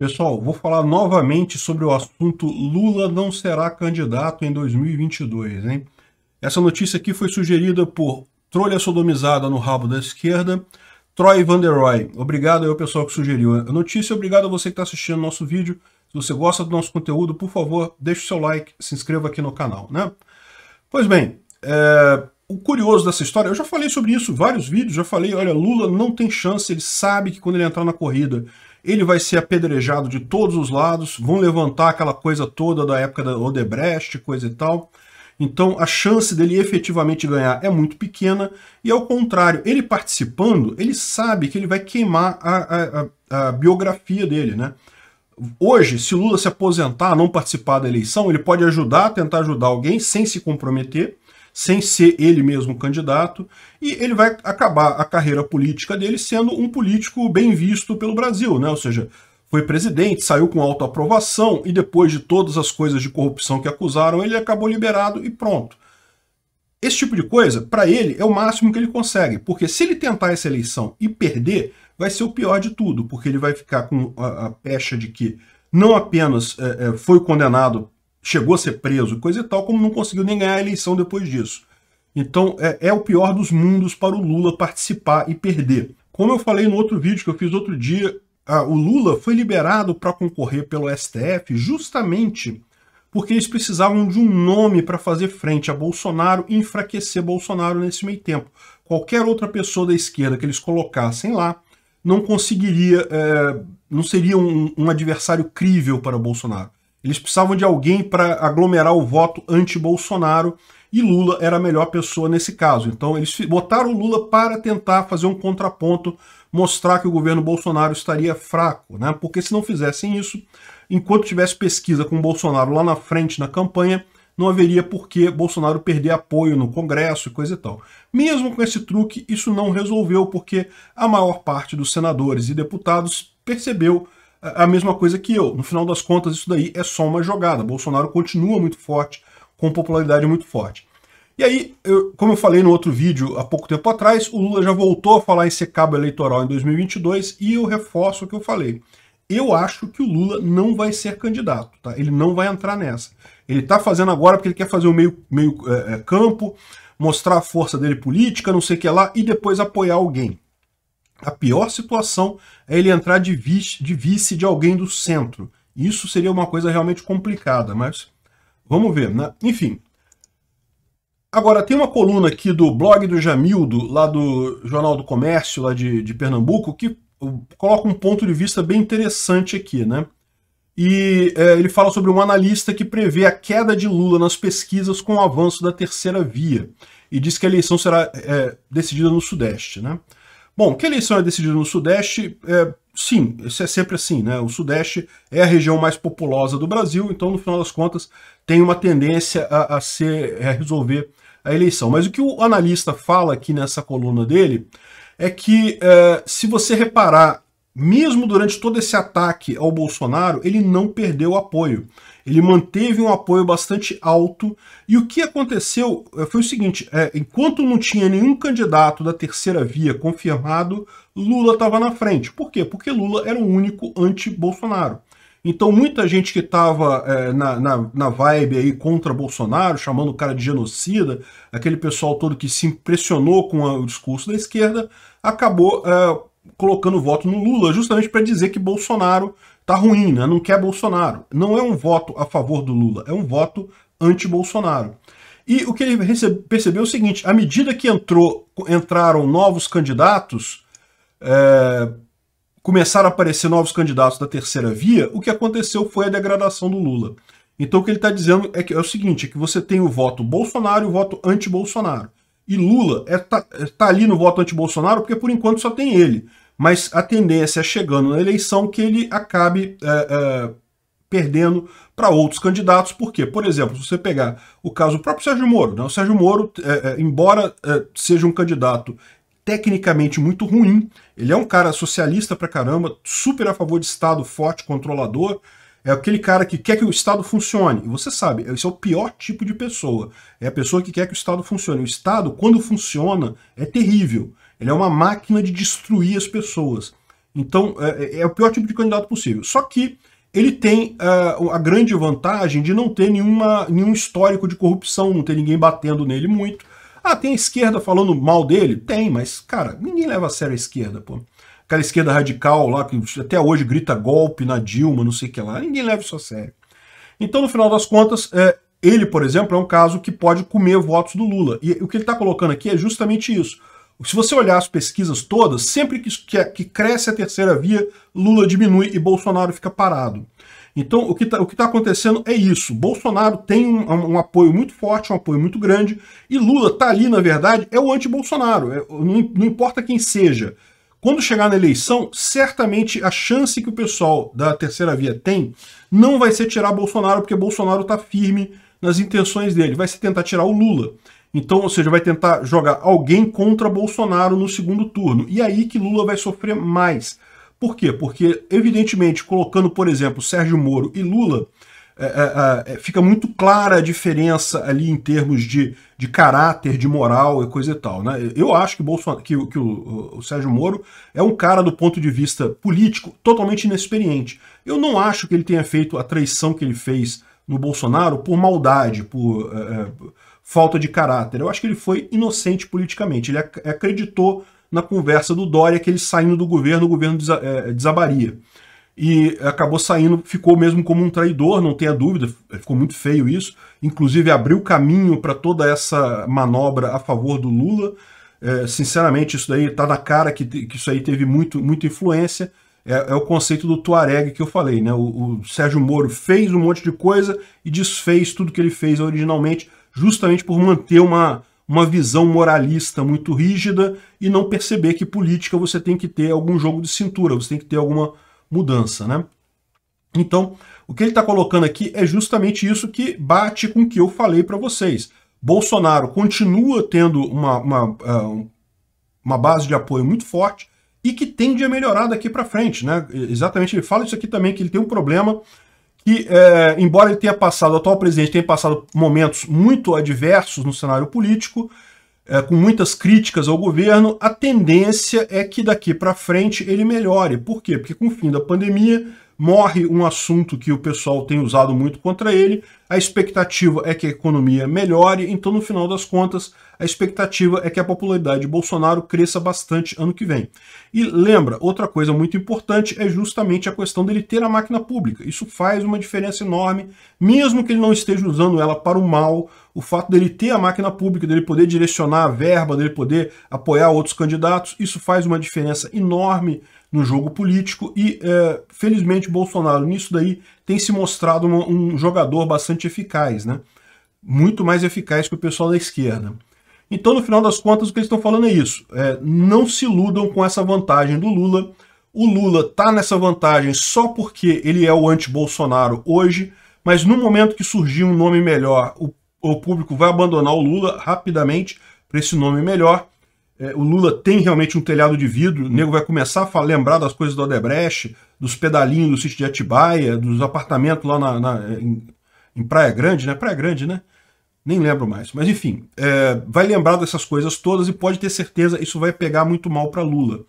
Pessoal, vou falar novamente sobre o assunto Lula não será candidato em 2022, hein? Essa notícia aqui foi sugerida por Trolha Sodomizada no Rabo da Esquerda, Troy Van der Roy. Obrigado aí ao pessoal que sugeriu a notícia, obrigado a você que está assistindo nosso vídeo. Se você gosta do nosso conteúdo, por favor, deixe o seu like, se inscreva aqui no canal, né? Pois bem, é... o curioso dessa história, eu já falei sobre isso em vários vídeos, já falei, olha, Lula não tem chance, ele sabe que quando ele entrar na corrida ele vai ser apedrejado de todos os lados, vão levantar aquela coisa toda da época da Odebrecht, coisa e tal. Então a chance dele efetivamente ganhar é muito pequena, e ao contrário, ele participando, ele sabe que ele vai queimar a, a, a biografia dele, né? Hoje, se Lula se aposentar, não participar da eleição, ele pode ajudar, tentar ajudar alguém sem se comprometer, sem ser ele mesmo candidato, e ele vai acabar a carreira política dele sendo um político bem visto pelo Brasil, né? Ou seja, foi presidente, saiu com autoaprovação e depois de todas as coisas de corrupção que acusaram, ele acabou liberado e pronto. Esse tipo de coisa, para ele, é o máximo que ele consegue, porque se ele tentar essa eleição e perder, vai ser o pior de tudo, porque ele vai ficar com a, a pecha de que não apenas é, é foi condenado chegou a ser preso, coisa e tal, como não conseguiu nem ganhar a eleição depois disso. Então é, é o pior dos mundos para o Lula participar e perder. Como eu falei no outro vídeo que eu fiz outro dia, ah, o Lula foi liberado para concorrer pelo STF justamente porque eles precisavam de um nome para fazer frente a Bolsonaro e enfraquecer Bolsonaro nesse meio tempo. Qualquer outra pessoa da esquerda que eles colocassem lá não conseguiria, é, não seria um, um adversário crível para Bolsonaro. Eles precisavam de alguém para aglomerar o voto anti-Bolsonaro e Lula era a melhor pessoa nesse caso. Então eles botaram Lula para tentar fazer um contraponto, mostrar que o governo Bolsonaro estaria fraco, né? Porque se não fizessem isso, enquanto tivesse pesquisa com Bolsonaro lá na frente na campanha, não haveria por que Bolsonaro perder apoio no Congresso e coisa e tal. Mesmo com esse truque, isso não resolveu porque a maior parte dos senadores e deputados percebeu a mesma coisa que eu. No final das contas, isso daí é só uma jogada. Bolsonaro continua muito forte, com popularidade muito forte. E aí, eu, como eu falei no outro vídeo há pouco tempo atrás, o Lula já voltou a falar em cabo eleitoral em 2022 e eu reforço o que eu falei. Eu acho que o Lula não vai ser candidato, tá? Ele não vai entrar nessa. Ele está fazendo agora porque ele quer fazer o meio, meio é, é, campo, mostrar a força dele política, não sei o que lá, e depois apoiar alguém. A pior situação é ele entrar de vice, de vice de alguém do centro. Isso seria uma coisa realmente complicada, mas vamos ver, né? Enfim. Agora, tem uma coluna aqui do blog do Jamildo, lá do Jornal do Comércio, lá de, de Pernambuco, que coloca um ponto de vista bem interessante aqui, né? E é, ele fala sobre um analista que prevê a queda de Lula nas pesquisas com o avanço da terceira via. E diz que a eleição será é, decidida no Sudeste, né? Bom, que a eleição é decidida no Sudeste, é, sim, isso é sempre assim, né? O Sudeste é a região mais populosa do Brasil, então, no final das contas, tem uma tendência a, a, ser, a resolver a eleição. Mas o que o analista fala aqui nessa coluna dele é que, é, se você reparar, mesmo durante todo esse ataque ao Bolsonaro, ele não perdeu apoio. Ele manteve um apoio bastante alto. E o que aconteceu eh, foi o seguinte: é, enquanto não tinha nenhum candidato da terceira via confirmado, Lula estava na frente. Por quê? Porque Lula era o único anti-Bolsonaro. Então, muita gente que estava é, eh, na, na, na, vibe aí contra Bolsonaro, chamando o cara de genocida, aquele pessoal todo que se impressionou com a, o discurso da esquerda, acabou é, colocando voto no Lula, justamente para dizer que Bolsonaro tá ruim, né? Não quer Bolsonaro. Não é um voto a favor do Lula, é um voto anti-Bolsonaro. E o que ele percebeu é o seguinte: à medida que entrou, entraram novos candidatos, é, começaram a aparecer novos candidatos da terceira via, o que aconteceu foi a degradação do Lula. Então o que ele está dizendo é, que, é o seguinte: é que você tem o voto Bolsonaro e o voto anti-Bolsonaro. E Lula está é, é, tá ali no voto anti-Bolsonaro porque por enquanto só tem ele mas a tendência é chegando na eleição que ele acabe é, é, perdendo para outros candidatos, porque, por exemplo, se você pegar o caso do próprio Sérgio Moro, né? o Sérgio Moro, é, é embora é, seja um candidato tecnicamente muito ruim, ele é um cara socialista pra caramba, super a favor de Estado forte, controlador, é aquele cara que quer que o Estado funcione. E você sabe, esse é o pior tipo de pessoa. É a pessoa que quer que o Estado funcione. O Estado, quando funciona, é terrível. Ele é uma máquina de destruir as pessoas. Então, é, é, é o pior tipo de candidato possível. Só que ele tem uh, a grande vantagem de não ter nenhuma, nenhum histórico de corrupção, não ter ninguém batendo nele muito. Ah, tem a esquerda falando mal dele? Tem, mas, cara, ninguém leva a sério a esquerda, pô. Aquela esquerda radical lá, que até hoje grita golpe na Dilma, não sei o que lá, ninguém leva isso a sério. Então, no final das contas, é, ele, por exemplo, é um caso que pode comer votos do Lula. E o que ele está colocando aqui é justamente isso. Se você olhar as pesquisas todas, sempre que, que, é, que cresce a terceira via, Lula diminui e Bolsonaro fica parado. Então, o que está tá acontecendo é isso. Bolsonaro tem um, um, apoio muito forte, um apoio muito grande, e Lula está ali, na verdade, é o anti-Bolsonaro. É, não, não, importa quem seja. Quando chegar na eleição, certamente a chance que o pessoal da terceira via tem não vai ser tirar Bolsonaro, porque Bolsonaro está firme nas intenções dele. Vai se tentar tirar o Lula. Então, ou seja, vai tentar jogar alguém contra Bolsonaro no segundo turno. E aí que Lula vai sofrer mais. Por quê? Porque, evidentemente, colocando, por exemplo, Sérgio Moro e Lula, é, é, é, é fica muito clara a diferença ali em termos de, de caráter, de moral e coisa e tal. Né? Eu acho que, Bolsonaro, que, que o, o, Sérgio Moro é um cara, do ponto de vista político, totalmente inexperiente. Eu não acho que ele tenha feito a traição que ele fez no Bolsonaro por maldade, por. É, é falta de caráter. Eu acho que ele foi inocente politicamente. Ele ac acreditou na conversa do Dória que ele saindo do governo, o governo desa é, desabaria. E acabou saindo, ficou mesmo como um traidor, não tenha dúvida, ficou muito feio isso. Inclusive abriu caminho para toda essa manobra a favor do Lula. É, sinceramente, isso daí está na cara que, que isso aí teve muito, muita influência. É, é, o conceito do Tuareg que eu falei, né? O, o Sérgio Moro fez um monte de coisa e desfez tudo que ele fez originalmente justamente por manter uma, uma visão moralista muito rígida e não perceber que política você tem que ter algum jogo de cintura, você tem que ter alguma mudança, né? Então, o que ele está colocando aqui é justamente isso que bate com o que eu falei para vocês. Bolsonaro continua tendo uma, uma, ah, uma base de apoio muito forte e que tende a melhorar daqui para frente, né? Exatamente, ele fala isso aqui também, que ele tem um problema que, é, embora ele tenha passado, o atual presidente tenha passado momentos muito adversos no cenário político, é, com muitas críticas ao governo, a tendência é que daqui para frente ele melhore. Por quê? Porque com o fim da pandemia, morre um assunto que o pessoal tem usado muito contra ele, a expectativa é que a economia melhore, então no final das contas, a expectativa é que a popularidade de Bolsonaro cresça bastante ano que vem. E lembra, outra coisa muito importante é justamente a questão dele ter a máquina pública. Isso faz uma diferença enorme, mesmo que ele não esteja usando ela para o mal, o fato dele ter a máquina pública, dele poder direcionar a verba, dele poder apoiar outros candidatos, isso faz uma diferença enorme no jogo político e, é, felizmente, Bolsonaro nisso daí tem se mostrado um, um, jogador bastante eficaz, né? Muito mais eficaz que o pessoal da esquerda. Então, no final das contas, o que eles estão falando é isso. É, não se iludam com essa vantagem do Lula. O Lula tá nessa vantagem só porque ele é o anti-Bolsonaro hoje, mas no momento que surgir um nome melhor, o, o público vai abandonar o Lula rapidamente para esse nome melhor é, o Lula tem realmente um telhado de vidro, o nego vai começar a lembrar das coisas do Odebrecht, dos pedalinhos do sítio de Atibaia, dos apartamentos lá na, na em, em, Praia Grande, né? Praia Grande, né? Nem lembro mais. Mas enfim, é, vai lembrar dessas coisas todas e pode ter certeza isso vai pegar muito mal para Lula.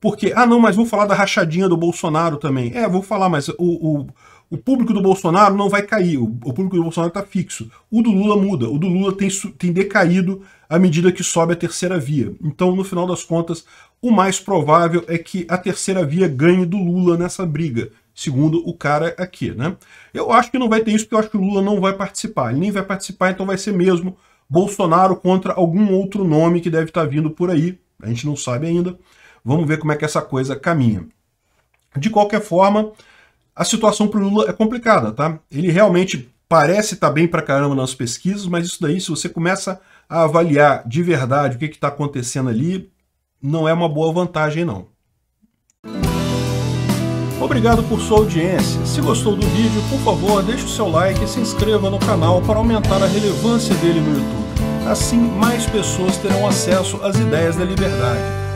Porque, ah não, mas vou falar da rachadinha do Bolsonaro também. É, vou falar, mas o, o, o público do Bolsonaro não vai cair, o, o público do Bolsonaro está fixo. O do Lula muda, o do Lula tem, tem decaído à medida que sobe a terceira via. Então, no final das contas, o mais provável é que a terceira via ganhe do Lula nessa briga, segundo o cara aqui, né? Eu acho que não vai ter isso, porque eu acho que o Lula não vai participar. Ele nem vai participar, então vai ser mesmo Bolsonaro contra algum outro nome que deve estar vindo por aí. A gente não sabe ainda. Vamos ver como é que essa coisa caminha. De qualquer forma, a situação para o Lula é complicada, tá? Ele realmente parece estar tá bem para caramba nas pesquisas, mas isso daí, se você começa a avaliar de verdade o que está acontecendo ali, não é uma boa vantagem, não. Obrigado por sua audiência. Se gostou do vídeo, por favor, deixe o seu like e se inscreva no canal para aumentar a relevância dele no YouTube. Assim, mais pessoas terão acesso às ideias da liberdade